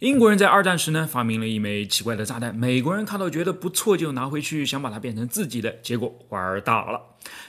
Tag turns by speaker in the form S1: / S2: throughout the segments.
S1: 英国人在二战时呢发明了一枚奇怪的炸弹，美国人看到觉得不错就拿回去想把它变成自己的，结果玩大了。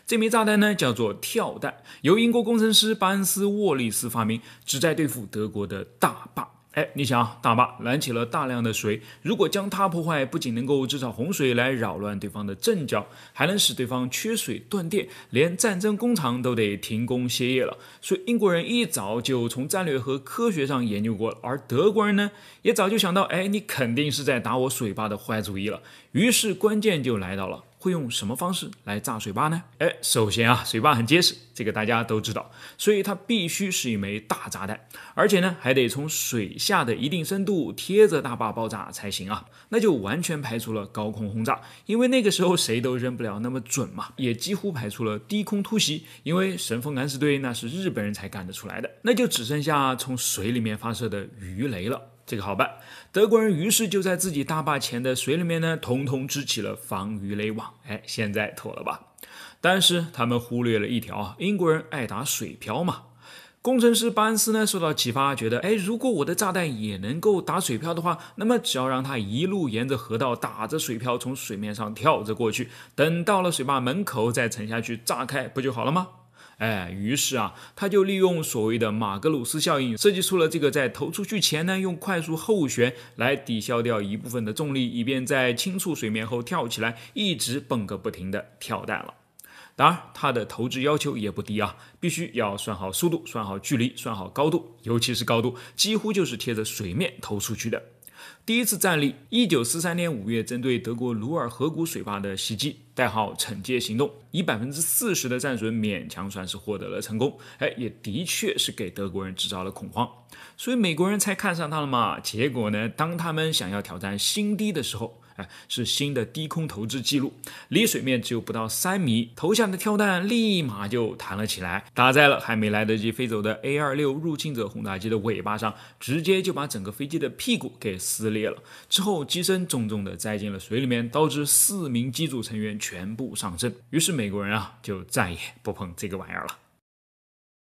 S1: 这枚炸弹呢叫做跳弹，由英国工程师班斯沃利斯发明，旨在对付德国的大坝。哎，你想大坝拦起了大量的水，如果将它破坏，不仅能够制造洪水来扰乱对方的阵脚，还能使对方缺水断电，连战争工厂都得停工歇业了。所以英国人一早就从战略和科学上研究过了，而德国人呢，也早就想到，哎，你肯定是在打我水坝的坏主意了。于是关键就来到了。会用什么方式来炸水坝呢？哎，首先啊，水坝很结实，这个大家都知道，所以它必须是一枚大炸弹，而且呢，还得从水下的一定深度贴着大坝爆炸才行啊。那就完全排除了高空轰炸，因为那个时候谁都扔不了那么准嘛，也几乎排除了低空突袭，因为神风敢死队那是日本人才干得出来的，那就只剩下从水里面发射的鱼雷了。这个好办，德国人于是就在自己大坝前的水里面呢，通通支起了防鱼雷网。哎，现在妥了吧？但是他们忽略了一条啊，英国人爱打水漂嘛。工程师巴恩斯呢受到启发，觉得哎，如果我的炸弹也能够打水漂的话，那么只要让它一路沿着河道打着水漂从水面上跳着过去，等到了水坝门口再沉下去炸开，不就好了吗？哎，于是啊，他就利用所谓的马格鲁斯效应，设计出了这个在投出去前呢，用快速后旋来抵消掉一部分的重力，以便在轻触水面后跳起来，一直蹦个不停的跳弹了。当然，他的投掷要求也不低啊，必须要算好速度、算好距离、算好高度，尤其是高度，几乎就是贴着水面投出去的。第一次战例，一九四三年五月，针对德国鲁尔河谷水坝的袭击，代号“惩戒行动”，以百分之四十的战损勉强算是获得了成功。哎，也的确是给德国人制造了恐慌，所以美国人才看上他了嘛。结果呢，当他们想要挑战新低的时候，是新的低空投掷记录，离水面只有不到三米，投下的跳弹立马就弹了起来，打在了还没来得及飞走的 A26 入侵者轰炸机的尾巴上，直接就把整个飞机的屁股给撕裂了，之后机身重重的栽进了水里面，导致四名机组成员全部丧生。于是美国人啊，就再也不碰这个玩意儿了。